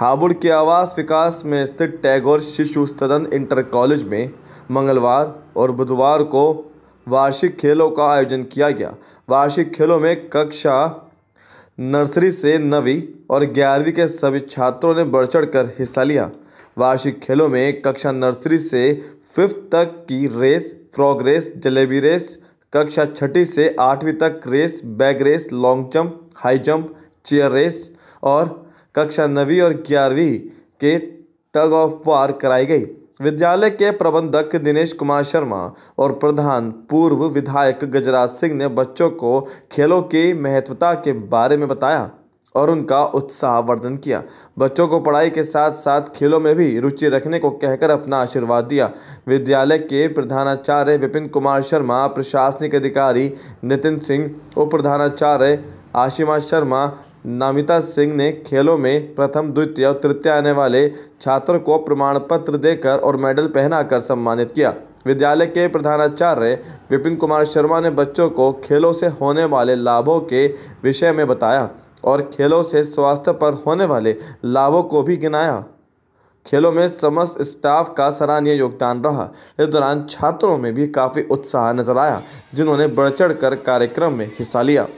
हाबुड़ के आवास विकास में स्थित टैगोर शिशु सदन इंटर कॉलेज में मंगलवार और बुधवार को वार्षिक खेलों का आयोजन किया गया वार्षिक खेलों में कक्षा नर्सरी से नवी और ग्यारहवीं के सभी छात्रों ने बढ़ चढ़ कर हिस्सा लिया वार्षिक खेलों में कक्षा नर्सरी से फिफ्थ तक की race frog race jalebi race कक्षा छठी से आठवीं तक race bag race long jump high jump chair race और कक्षा नवी और ग्यारहवीं के टग ऑफ वार कराई गई विद्यालय के प्रबंधक दिनेश कुमार शर्मा और प्रधान पूर्व विधायक गजराज सिंह ने बच्चों को खेलों की महत्वता के बारे में बताया और उनका उत्साह वर्धन किया बच्चों को पढ़ाई के साथ साथ खेलों में भी रुचि रखने को कहकर अपना आशीर्वाद दिया विद्यालय के प्रधानाचार्य विपिन कुमार शर्मा प्रशासनिक अधिकारी नितिन सिंह उप प्रधानाचार्य आशिमा शर्मा नामिता सिंह ने खेलों में प्रथम द्वितीय और तृतीय आने वाले छात्रों को प्रमाण पत्र देकर और मेडल पहनाकर सम्मानित किया विद्यालय के प्रधानाचार्य विपिन कुमार शर्मा ने बच्चों को खेलों से होने वाले लाभों के विषय में बताया और खेलों से स्वास्थ्य पर होने वाले लाभों को भी गिनाया खेलों में समस्त स्टाफ का सराहनीय योगदान रहा इस दौरान छात्रों में भी काफ़ी उत्साह नजर आया जिन्होंने बढ़ चढ़ कर कार्यक्रम में हिस्सा लिया